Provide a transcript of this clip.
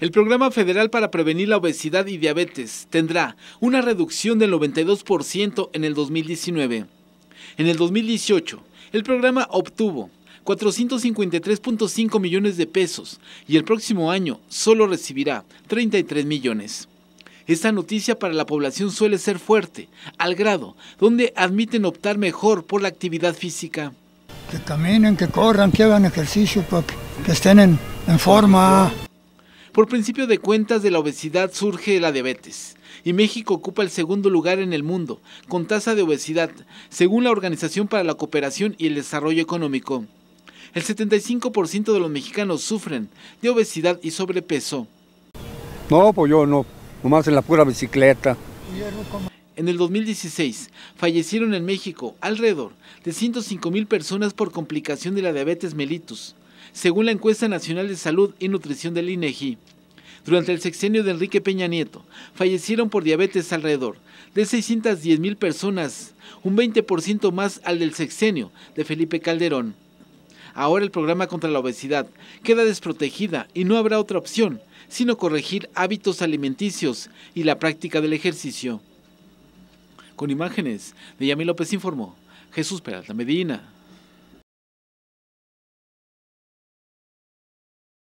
El Programa Federal para Prevenir la Obesidad y Diabetes tendrá una reducción del 92% en el 2019. En el 2018, el programa obtuvo 453.5 millones de pesos y el próximo año solo recibirá 33 millones. Esta noticia para la población suele ser fuerte, al grado donde admiten optar mejor por la actividad física. Que caminen, que corran, que hagan ejercicio, que estén en, forma. Por principio de cuentas de la obesidad surge la diabetes y México ocupa el segundo lugar en el mundo con tasa de obesidad, según la Organización para la Cooperación y el Desarrollo Económico. El 75% de los mexicanos sufren de obesidad y sobrepeso. No, pues yo no, nomás en la pura bicicleta. En el 2016 fallecieron en México alrededor de 105 mil personas por complicación de la diabetes mellitus según la encuesta nacional de salud y nutrición del INEGI. E Durante el sexenio de Enrique Peña Nieto, fallecieron por diabetes alrededor de 610 mil personas, un 20% más al del sexenio de Felipe Calderón. Ahora el programa contra la obesidad queda desprotegida y no habrá otra opción sino corregir hábitos alimenticios y la práctica del ejercicio. Con imágenes de Yami López informó Jesús Peralta Medina.